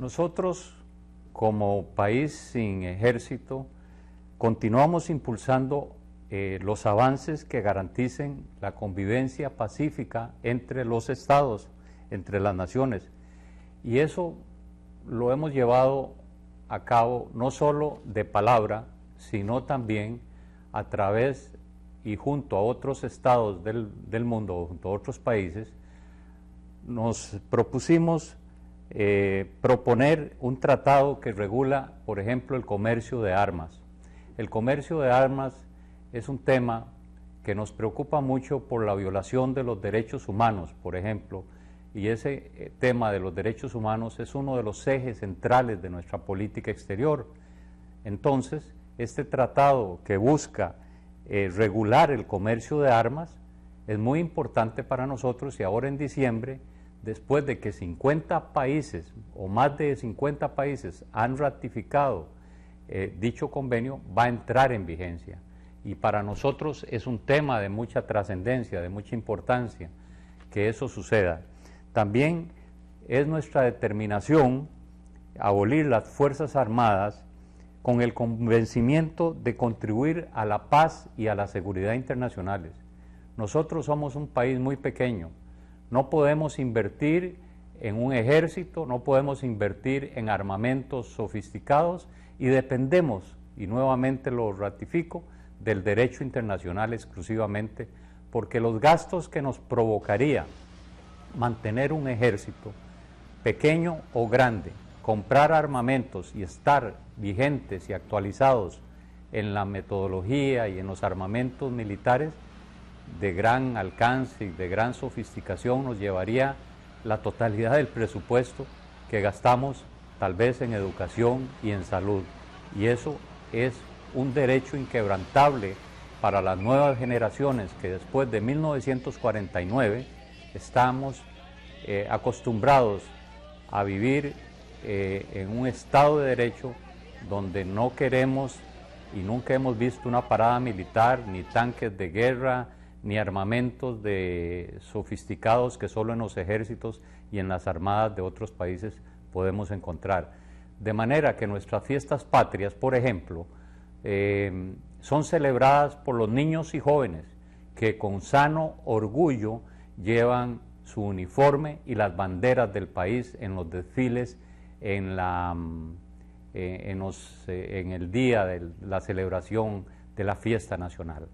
Nosotros, como país sin ejército, continuamos impulsando eh, los avances que garanticen la convivencia pacífica entre los estados, entre las naciones. Y eso lo hemos llevado a cabo no solo de palabra, sino también a través y junto a otros estados del, del mundo, junto a otros países, nos propusimos eh, proponer un tratado que regula, por ejemplo, el comercio de armas. El comercio de armas es un tema que nos preocupa mucho por la violación de los derechos humanos, por ejemplo, y ese eh, tema de los derechos humanos es uno de los ejes centrales de nuestra política exterior. Entonces, este tratado que busca eh, regular el comercio de armas es muy importante para nosotros y ahora en diciembre después de que 50 países o más de 50 países han ratificado eh, dicho convenio, va a entrar en vigencia. Y para nosotros es un tema de mucha trascendencia, de mucha importancia que eso suceda. También es nuestra determinación abolir las Fuerzas Armadas con el convencimiento de contribuir a la paz y a la seguridad internacionales. Nosotros somos un país muy pequeño, no podemos invertir en un ejército, no podemos invertir en armamentos sofisticados y dependemos, y nuevamente lo ratifico, del derecho internacional exclusivamente, porque los gastos que nos provocaría mantener un ejército, pequeño o grande, comprar armamentos y estar vigentes y actualizados en la metodología y en los armamentos militares, de gran alcance y de gran sofisticación nos llevaría la totalidad del presupuesto que gastamos tal vez en educación y en salud. Y eso es un derecho inquebrantable para las nuevas generaciones que después de 1949 estamos eh, acostumbrados a vivir eh, en un Estado de Derecho donde no queremos y nunca hemos visto una parada militar, ni tanques de guerra, ni armamentos de sofisticados que solo en los ejércitos y en las armadas de otros países podemos encontrar. De manera que nuestras fiestas patrias, por ejemplo, eh, son celebradas por los niños y jóvenes que con sano orgullo llevan su uniforme y las banderas del país en los desfiles, en mm, eh, eh, el día de la celebración de la fiesta nacional.